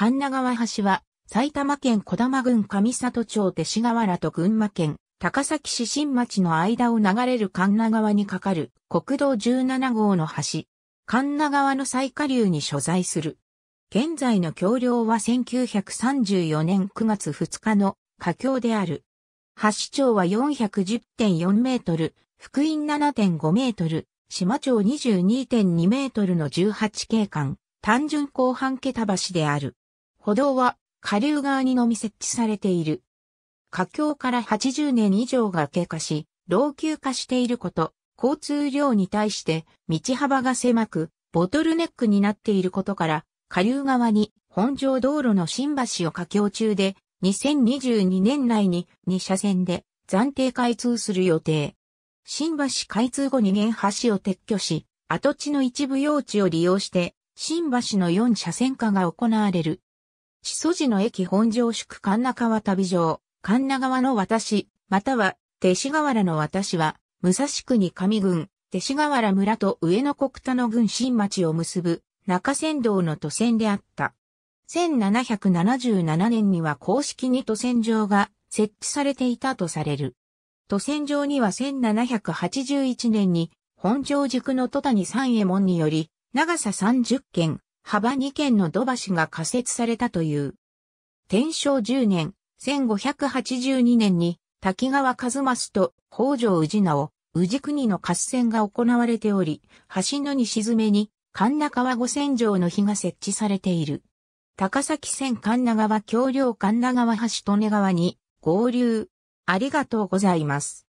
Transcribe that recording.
神奈川橋は、埼玉県小玉郡上里町手志河原と群馬県高崎市新町の間を流れる神奈川に架かる国道17号の橋。神奈川の最下流に所在する。現在の橋梁は1934年9月2日の架橋である。橋長は410.4メートル、福音7.5メートル、島町22.2メートルの18景観、単純後半桁橋である。歩道は下流側にのみ設置されている。架橋から80年以上が経過し、老朽化していること、交通量に対して道幅が狭く、ボトルネックになっていることから、下流側に本上道路の新橋を架橋中で、2022年内に2車線で暫定開通する予定。新橋開通後に現橋を撤去し、跡地の一部用地を利用して、新橋の4車線化が行われる。始祖寺の駅本城宿神奈川旅場、神奈川の私、または、弟子河原の私は、武蔵国上郡、弟子河原村と上野国田の郡新町を結ぶ、中山道の都線であった。1777年には公式に都線上が設置されていたとされる。都線上には1781年に本城塾の戸谷三右衛門により、長さ30軒、幅2軒の土橋が仮設されたという。天正10年、1582年に、滝川一益と北条氏直、氏国の合戦が行われており、橋の西詰めに、神奈川五線城の碑が設置されている。高崎線神奈川橋梁神奈川橋利根川に合流。ありがとうございます。